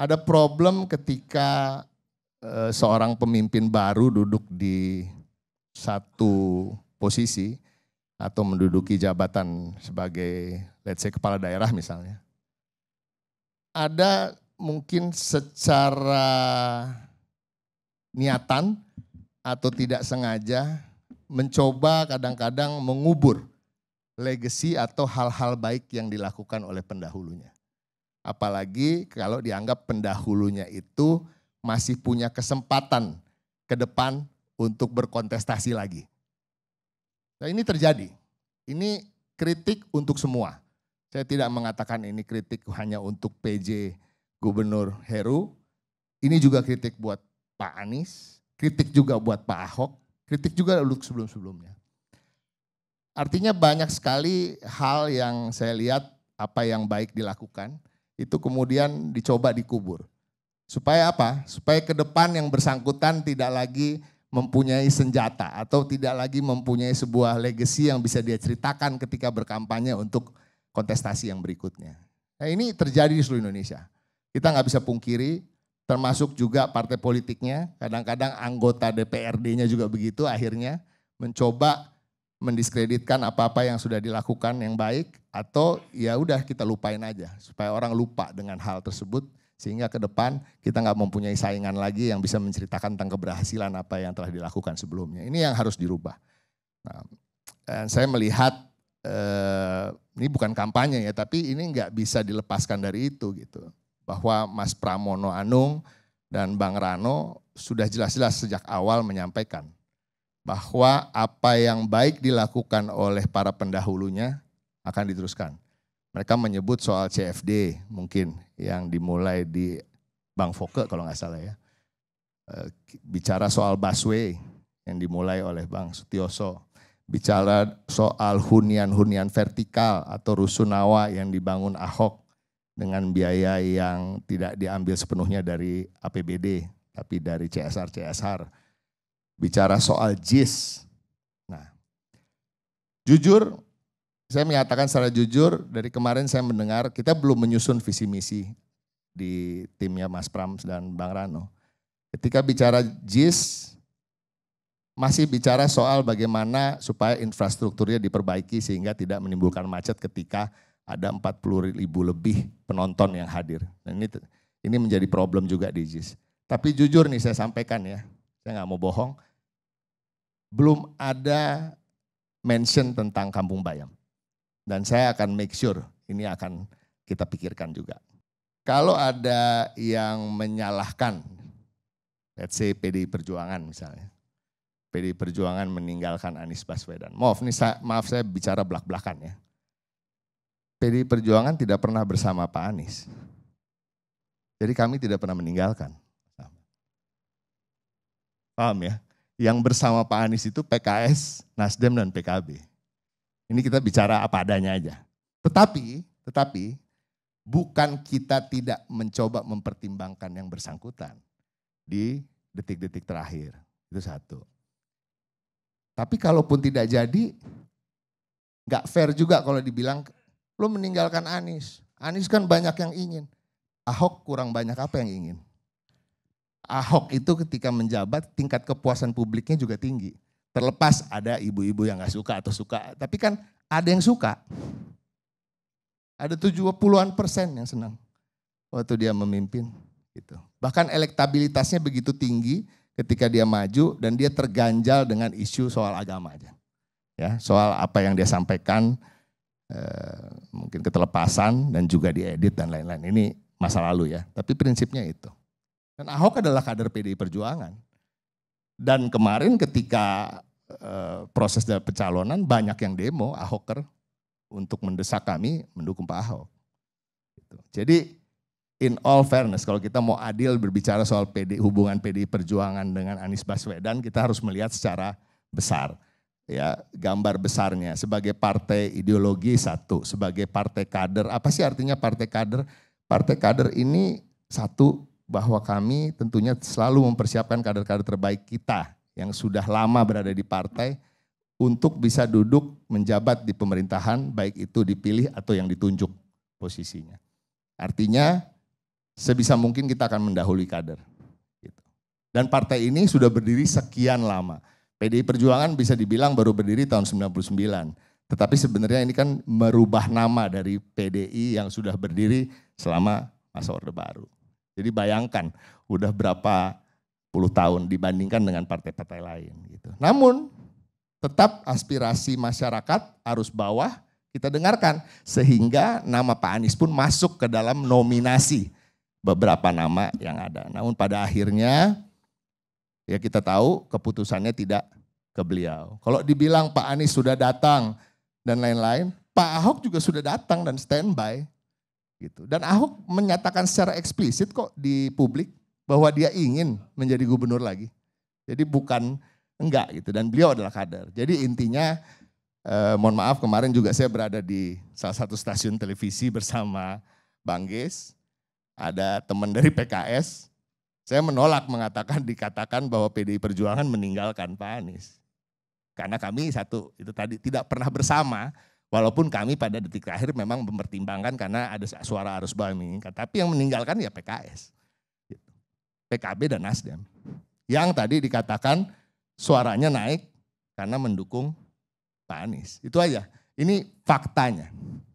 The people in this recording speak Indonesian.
ada problem ketika uh, seorang pemimpin baru duduk di satu posisi atau menduduki jabatan sebagai let's say kepala daerah misalnya. Ada mungkin secara niatan atau tidak sengaja mencoba kadang-kadang mengubur legacy atau hal-hal baik yang dilakukan oleh pendahulunya. Apalagi kalau dianggap pendahulunya itu masih punya kesempatan ke depan untuk berkontestasi lagi. Nah ini terjadi. Ini kritik untuk semua. Saya tidak mengatakan ini kritik hanya untuk PJ Gubernur Heru. Ini juga kritik buat Pak Anies, kritik juga buat Pak Ahok, kritik juga untuk sebelum-sebelumnya. Artinya banyak sekali hal yang saya lihat apa yang baik dilakukan, itu kemudian dicoba dikubur. Supaya apa? Supaya ke depan yang bersangkutan tidak lagi mempunyai senjata atau tidak lagi mempunyai sebuah legacy yang bisa dia ceritakan ketika berkampanye untuk kontestasi yang berikutnya. Nah ini terjadi di seluruh Indonesia. Kita nggak bisa pungkiri, termasuk juga partai politiknya, kadang-kadang anggota DPRD-nya juga begitu akhirnya mencoba mendiskreditkan apa-apa yang sudah dilakukan yang baik atau ya udah kita lupain aja supaya orang lupa dengan hal tersebut sehingga ke depan kita nggak mempunyai saingan lagi yang bisa menceritakan tentang keberhasilan apa yang telah dilakukan sebelumnya ini yang harus dirubah. Nah, dan saya melihat eh, ini bukan kampanye ya tapi ini nggak bisa dilepaskan dari itu gitu bahwa Mas Pramono Anung dan Bang Rano sudah jelas-jelas sejak awal menyampaikan bahwa apa yang baik dilakukan oleh para pendahulunya akan diteruskan. Mereka menyebut soal CFD mungkin yang dimulai di Bang Foke kalau nggak salah ya. Eh, bicara soal busway yang dimulai oleh Bang Sutioso. Bicara soal hunian-hunian vertikal atau rusunawa yang dibangun Ahok dengan biaya yang tidak diambil sepenuhnya dari APBD tapi dari CSR-CSR bicara soal JIS. Nah, jujur, saya menyatakan secara jujur, dari kemarin saya mendengar, kita belum menyusun visi misi di timnya Mas Pram dan Bang Rano. Ketika bicara JIS, masih bicara soal bagaimana supaya infrastrukturnya diperbaiki sehingga tidak menimbulkan macet ketika ada 40 ribu lebih penonton yang hadir. Dan ini ini menjadi problem juga di JIS. Tapi jujur nih saya sampaikan ya, saya nggak mau bohong, belum ada mention tentang Kampung Bayam. Dan saya akan make sure ini akan kita pikirkan juga. Kalau ada yang menyalahkan, let's say PDI Perjuangan misalnya, PDI Perjuangan meninggalkan Anies Baswedan. Maaf, ini saya, maaf saya bicara belak-belakan ya. PDI Perjuangan tidak pernah bersama Pak Anies. Jadi kami tidak pernah meninggalkan. Paham ya? yang bersama Pak Anies itu PKS, Nasdem, dan PKB. Ini kita bicara apa adanya aja. Tetapi, tetapi bukan kita tidak mencoba mempertimbangkan yang bersangkutan di detik-detik terakhir. Itu satu. Tapi kalaupun tidak jadi, nggak fair juga kalau dibilang lo meninggalkan Anies. Anies kan banyak yang ingin. Ahok kurang banyak apa yang ingin? Ahok itu ketika menjabat tingkat kepuasan publiknya juga tinggi. Terlepas ada ibu-ibu yang gak suka atau suka, tapi kan ada yang suka. Ada tujuh puluhan persen yang senang waktu dia memimpin. gitu. Bahkan elektabilitasnya begitu tinggi ketika dia maju dan dia terganjal dengan isu soal agama aja. Ya, soal apa yang dia sampaikan, eh, mungkin ketelepasan dan juga diedit dan lain-lain. Ini masa lalu ya, tapi prinsipnya itu. Dan Ahok adalah kader PDI Perjuangan. Dan kemarin ketika e, proses dari pencalonan banyak yang demo Ahoker untuk mendesak kami mendukung Pak Ahok. Gitu. Jadi in all fairness kalau kita mau adil berbicara soal PD, hubungan PDI Perjuangan dengan Anies Baswedan kita harus melihat secara besar ya gambar besarnya sebagai partai ideologi satu sebagai partai kader apa sih artinya partai kader partai kader ini satu bahwa kami tentunya selalu mempersiapkan kader-kader terbaik kita yang sudah lama berada di partai untuk bisa duduk menjabat di pemerintahan baik itu dipilih atau yang ditunjuk posisinya. Artinya sebisa mungkin kita akan mendahului kader. Gitu. Dan partai ini sudah berdiri sekian lama. PDI Perjuangan bisa dibilang baru berdiri tahun 99. Tetapi sebenarnya ini kan merubah nama dari PDI yang sudah berdiri selama masa Orde Baru. Jadi bayangkan udah berapa puluh tahun dibandingkan dengan partai-partai lain gitu. Namun tetap aspirasi masyarakat arus bawah kita dengarkan sehingga nama Pak Anies pun masuk ke dalam nominasi beberapa nama yang ada. Namun pada akhirnya ya kita tahu keputusannya tidak ke beliau. Kalau dibilang Pak Anies sudah datang dan lain-lain, Pak Ahok juga sudah datang dan standby gitu. Dan Ahok menyatakan secara eksplisit kok di publik bahwa dia ingin menjadi gubernur lagi. Jadi bukan enggak gitu dan beliau adalah kader. Jadi intinya eh, mohon maaf kemarin juga saya berada di salah satu stasiun televisi bersama Bang Ges, ada teman dari PKS. Saya menolak mengatakan dikatakan bahwa PDI Perjuangan meninggalkan Pak Anies. Karena kami satu itu tadi tidak pernah bersama Walaupun kami pada detik terakhir memang mempertimbangkan karena ada suara arus bawah yang menginginkan. Tapi yang meninggalkan ya PKS. Gitu. PKB dan Nasdem. Yang tadi dikatakan suaranya naik karena mendukung Pak Anies. Itu aja. Ini faktanya.